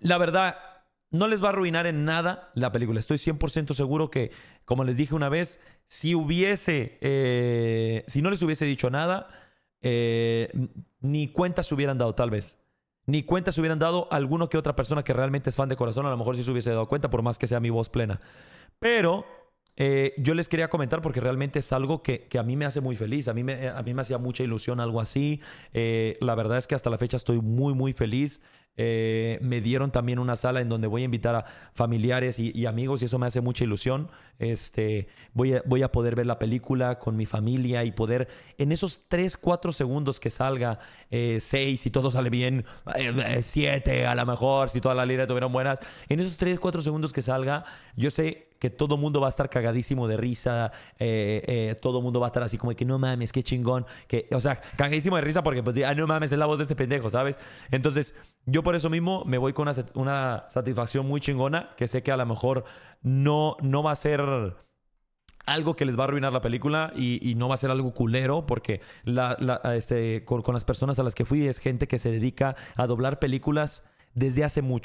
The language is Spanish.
La verdad, no les va a arruinar en nada la película. Estoy 100% seguro que, como les dije una vez, si hubiese, eh, si no les hubiese dicho nada, eh, ni cuentas se hubieran dado tal vez. Ni cuentas se hubieran dado alguno que otra persona que realmente es fan de corazón, a lo mejor sí se hubiese dado cuenta, por más que sea mi voz plena. Pero eh, yo les quería comentar porque realmente es algo que, a mí me hace muy feliz, a mí me, a mí me hacía mucha ilusión algo así. Eh, la verdad es que hasta la fecha estoy muy, muy feliz. Eh, me dieron también una sala en donde voy a invitar a familiares y, amigos y eso me hace mucha ilusión. Este, voy, a, voy a poder ver la película con mi familia y poder en esos 3, 4 segundos que salga, 6 si todo sale bien, 7 a lo mejor si todas las líneas tuvieron buenas, en esos 3, 4 segundos que salga, yo sé que todo mundo va a estar cagadísimo de risa, Todo eh, el eh, todo mundo va a estar así como que no mames, qué chingón, que, o sea, cagadísimo de risa porque pues, ah, no mames, es la voz de este pendejo, ¿sabes? Entonces, yo por eso mismo me voy con una, satisfacción muy chingona, que sé que a lo mejor no, no va a ser algo que les va a arruinar la película y, no va a ser algo culero porque este, con las personas a las que fui es gente que se dedica a doblar películas desde hace mucho.